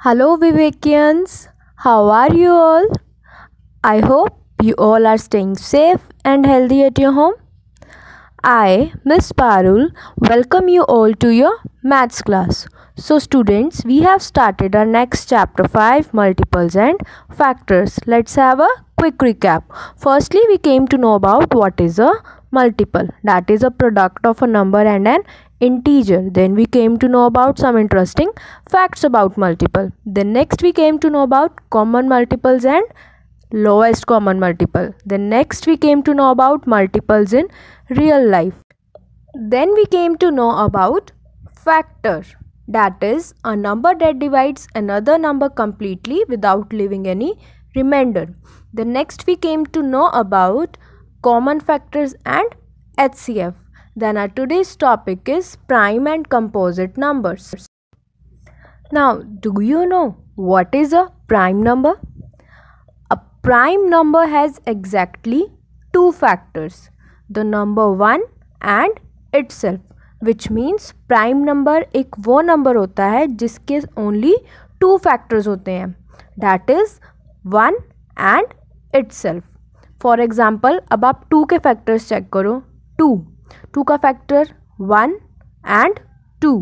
Hello Vivekians, how are you all? I hope you all are staying safe and healthy at your home. I, Miss Parul, welcome you all to your maths class. So students, we have started our next chapter 5 multiples and factors. Let's have a quick recap. Firstly, we came to know about what is a multiple that is a product of a number and an integer then we came to know about some interesting facts about multiple then next we came to know about common multiples and lowest common multiple then next we came to know about multiples in real life then we came to know about factor that is a number that divides another number completely without leaving any remainder the next we came to know about common factors and hcf Then our today's topic is prime and composite numbers. Now, do you know what is a prime number? A prime number has exactly two factors, the number 1 and itself, which means prime number ek wo number hota hai jiske only two factors hote hain that is 1 and itself. For example अब आप two के factors check करो two two का factor one and two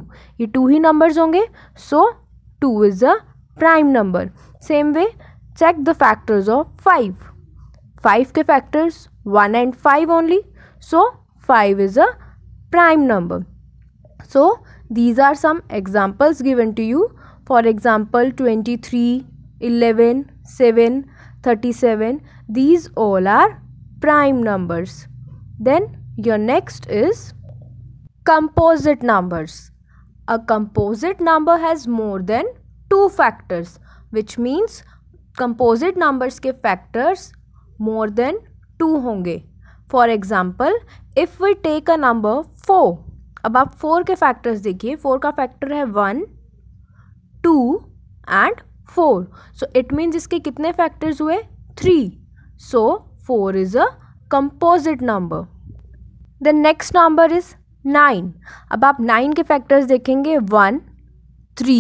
ये two ही numbers होंगे so two is a prime number same way check the factors of five five के factors one and five only so five is a prime number so these are some examples given to you for example twenty three eleven seven thirty seven these all are prime numbers then Your next is composite numbers. A composite number has more than two factors which means composite numbers के factors more than two होंगे For example, if we take a number four, अब आप four के factors देखिए Four का factor है one, two and four. So it means इसके कितने फैक्टर्स हुए Three. So four is a composite number the next number is nine. अब आप नाइन के फैक्टर्स देखेंगे one three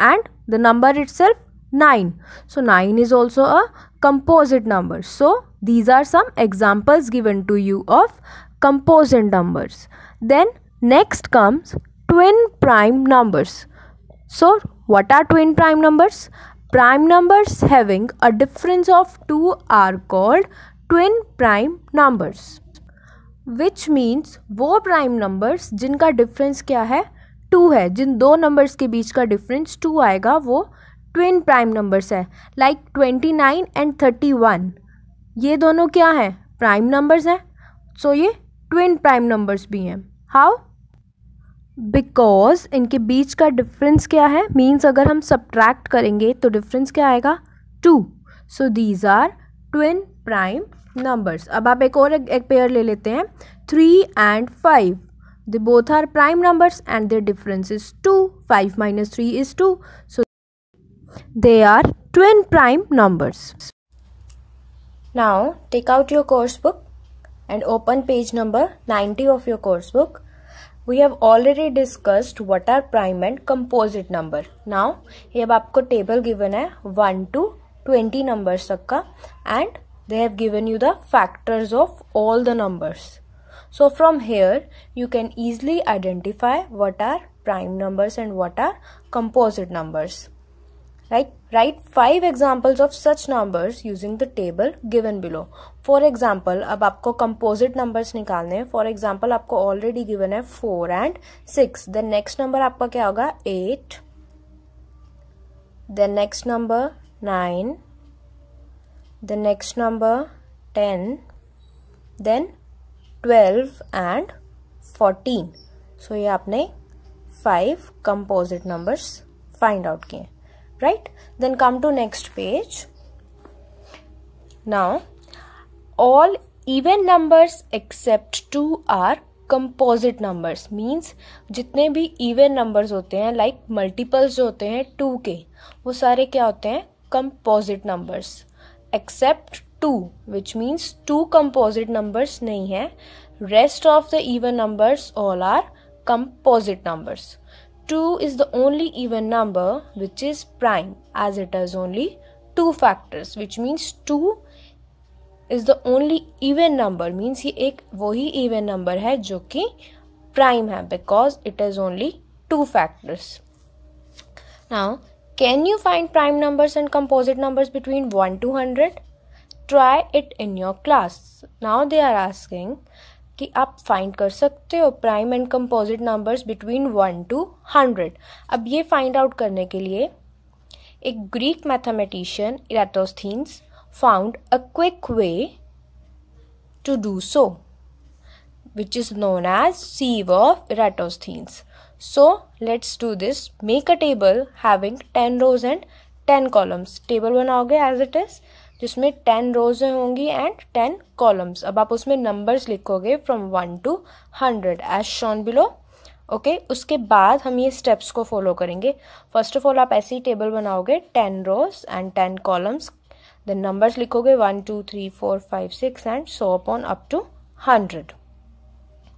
and the number itself nine so nine is also a composite number. so these are some examples given to you of composite numbers then next comes twin prime numbers so what are twin prime numbers prime numbers having a difference of 2 are called twin prime numbers which means वो prime numbers जिनका difference क्या है to है जिन दो numbers के बीच का difference two आएगा वो ट्विन प्राइम नंबर्स है like twenty nine and thirty one ये दोनों क्या हैं प्राइम नंबर्स हैं सो ये ट्विन प्राइम नंबर्स भी हैं हाउ बिकॉज इनके बीच का डिफरेंस क्या है मीन्स अगर हम सब्ट्रैक्ट करेंगे तो डिफरेंस क्या आएगा two so these are twin prime numbers अब आप एक और एक पेयर ले लेते हैं three and five the both are prime numbers and their difference is two five minus three is two so they are twin prime numbers now take out your course book and open page number ninety of your course book we have already discussed what are prime and composite number now ये अब आपको table given है one to twenty numbers तक का and they have given you the factors of all the numbers. So from here you can easily identify what are prime numbers and what are composite numbers. Right? Write 5 examples of such numbers using the table given below. For example, अब आपको composite numbers निकालने हैं For example, आपको already given है 4 and 6. The next number आपका क्या होगा 8. The next number 9. the next number 10 then 12 and 14 so so, ये आपने five composite numbers find out किए right then come to next page now all even numbers except two are composite numbers means जितने भी even numbers होते हैं like like multiples जो होते हैं टू के वो सारे क्या होते हैं composite numbers except two which means two composite numbers नहीं है rest of the even numbers all are composite numbers two is the only even number which is prime as it is only two factors which means two is the only even number means ये एक वही even number है जो कि prime है because it is only two factors now Can you find prime numbers and composite numbers between 1 to 100? Try it in your class. Now they are asking कि आप find कर सकते हो prime and composite numbers between one to hundred अब ये find out करने के लिए एक Greek mathematician Eratosthenes found a quick way to do so which is known as sieve of Eratosthenes So let's do this. Make a table having 10 rows and 10 columns. Table बनाओगे as it is. जिसमें 10 रोज होंगी and 10 columns अब आप उसमें numbers लिखोगे from one to hundred as shown below okay okay, उसके बाद हम ये स्टेप्स को फॉलो करेंगे फर्स्ट ऑफ ऑल आप ऐसी टेबल बनाओगे ten rows and ten columns then numbers लिखोगे one two three four five six and so upon up to hundred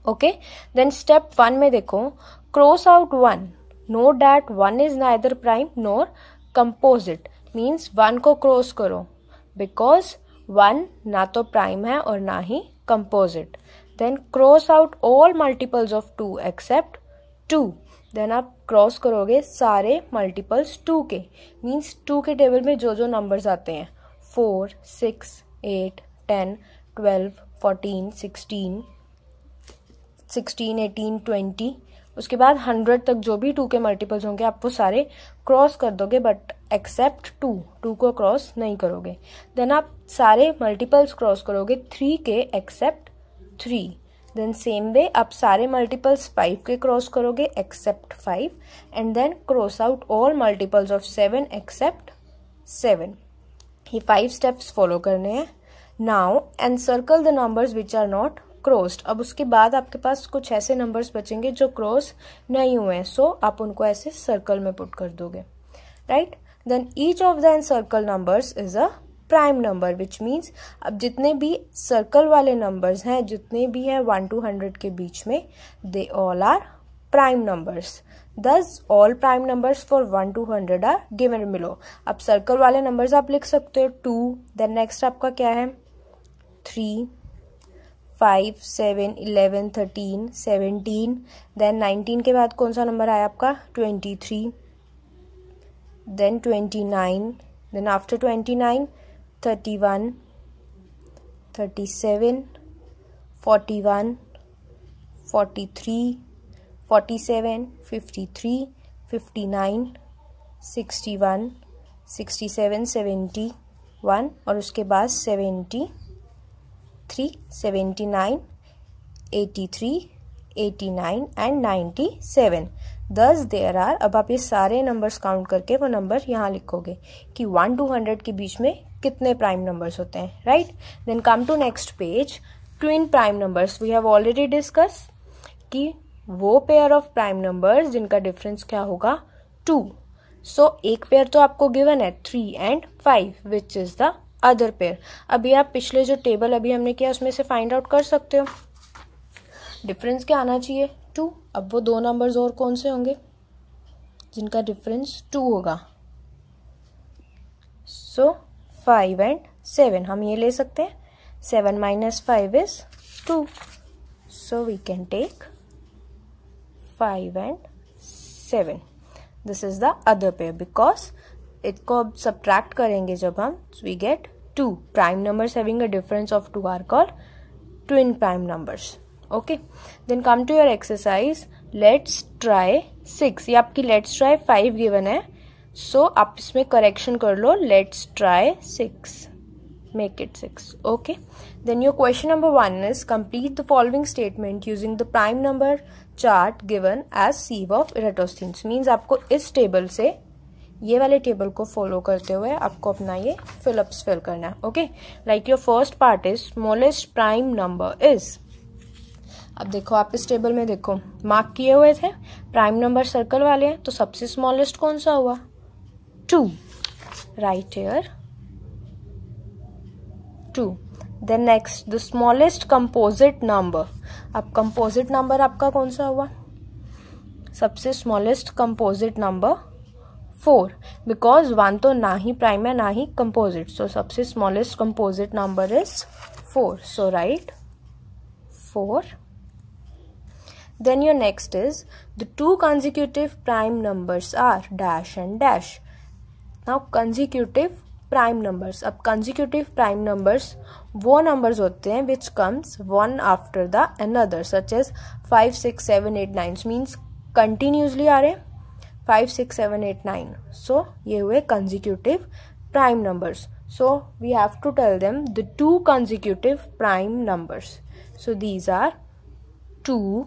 okay then step one में देखो cross out one know that one is ना इधर prime nor composite means one को cross करो because one ना तो prime है और ना ही composite then cross out all multiples of two except two then आप क्रॉस करोगे सारे मल्टीपल्स टू के मीन्स टू के टेबल में जो जो नंबर्स आते हैं four six eight ten twelve fourteen sixteen sixteen eighteen twenty उसके बाद हंड्रेड तक जो भी टू के मल्टीपल्स होंगे आप वो सारे क्रॉस कर दोगे बट एक्सेप्ट टू टू को क्रॉस नहीं करोगे देन आप सारे मल्टीपल्स क्रॉस करोगे थ्री के except three then same way आप सारे मल्टीपल्स फाइव के क्रॉस करोगे except five and then cross out all multiples of seven except seven ये फाइव स्टेप्स फॉलो करने हैं now and circle the numbers which are not crossed अब उसके बाद आपके पास कुछ ऐसे नंबर्स बचेंगे जो क्रॉस नहीं हुए हैं सो आप उनको ऐसे सर्कल में पुट कर दोगे right then each of the encircled numbers is a prime number which means अब जितने भी सर्कल वाले नंबर्स हैं जितने भी हैं वन टू हंड्रेड के बीच में they all are prime numbers thus all prime numbers for one to hundred are given below अब सर्कल वाले नंबर्स आप लिख सकते हो टू देन नेक्स्ट आपका क्या है three five seven eleven thirteen seventeen then nineteen के बाद कौन सा नंबर आया आपका twenty three then twenty nine then after twenty nine thirty one thirty seven forty one forty three forty seven fifty three fifty nine sixty one sixty seven seventy one और उसके बाद seventy three seventy nine eighty three eighty nine and ninety seven thus there are अब आप ये सारे numbers count करके वो number यहाँ लिखोगे कि वन टू हंड्रेड के बीच में कितने प्राइम नंबर्स होते हैं right then come to next page twin prime numbers we have already discuss कि वो पेयर ऑफ प्राइम नंबर्स जिनका डिफरेंस क्या होगा टू सो so, एक पेयर तो आपको गिवन है three and five which is the other pair अभी आप पिछले जो टेबल अभी हमने किया उसमें से फाइंड आउट कर सकते हो डिफरेंस क्या आना चाहिए टू अब वो दो नंबर्स और कौन से होंगे जिनका डिफरेंस टू होगा सो फाइव एंड सेवन हम ये ले सकते हैं seven minus five is two so we can take five and seven this is the other pair because इसको अब सब्ट्रैक्ट करेंगे जब हम we get two prime numbers having a difference of two are call twin prime numbers okay then come to your exercise let's try six ये आपकी let's try five given है सो so, आप इसमें करेक्शन कर लो let's try six make it six okay then your question number one is complete the following statement using the prime number chart given as sieve of Eratosthenes means आपको इस table से ये वाले table को follow करते हुए आपको अपना ये फिलअप्स फिल करना है okay like your first part is smallest prime number is अब देखो आप इस टेबल में देखो मार्क किए हुए थे प्राइम नंबर सर्कल वाले हैं तो सबसे स्मॉलेस्ट कौन सा हुआ two right air two then next the smallest composite number अब कंपोजिट नंबर आपका कौन सा हुआ सबसे smallest composite number four because one तो ना ही प्राइम है ना ही कंपोजिट सो so, सबसे smallest composite number is four so right four then your next is the two consecutive prime numbers are dash and dash now consecutive prime numbers अब consecutive prime numbers वो numbers होते हैं which comes one after the another such as five six seven eight nine means continuously आ रहे हैं 5, 6, 7, 8, So, yeh huye consecutive prime numbers. So, we have to tell them the two consecutive prime numbers. So, these are 2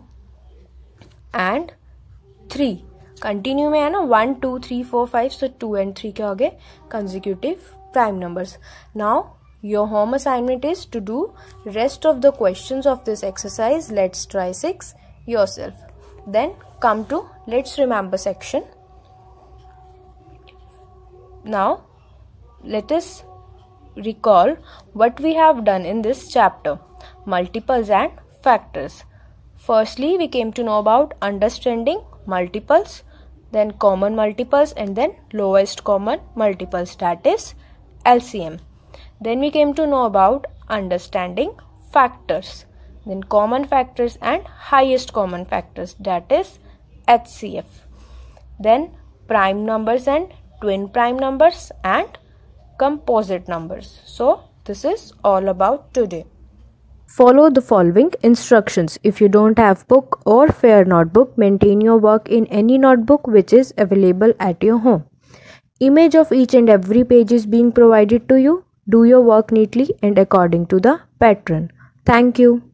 and 3. Continue mein hai na 1, 2, 3, 4, 5. So, 2 and 3 kya hoge? Consecutive prime numbers. Now, your home assignment is to do rest of the questions of this exercise. Let's try 6 yourself. Then, come to let's remember section now let us recall what we have done in this chapter multiples and factors firstly we came to know about understanding multiples then common multiples and then lowest common multiples that is LCM then we came to know about understanding factors then common factors and highest common factors that is HCF. Then prime numbers and twin prime numbers and composite numbers. So this is all about today. Follow the following instructions. If you don't have book or fair notebook, maintain your work in any notebook which is available at your home. Image of each and every page is being provided to you. Do your work neatly and according to the pattern. Thank you.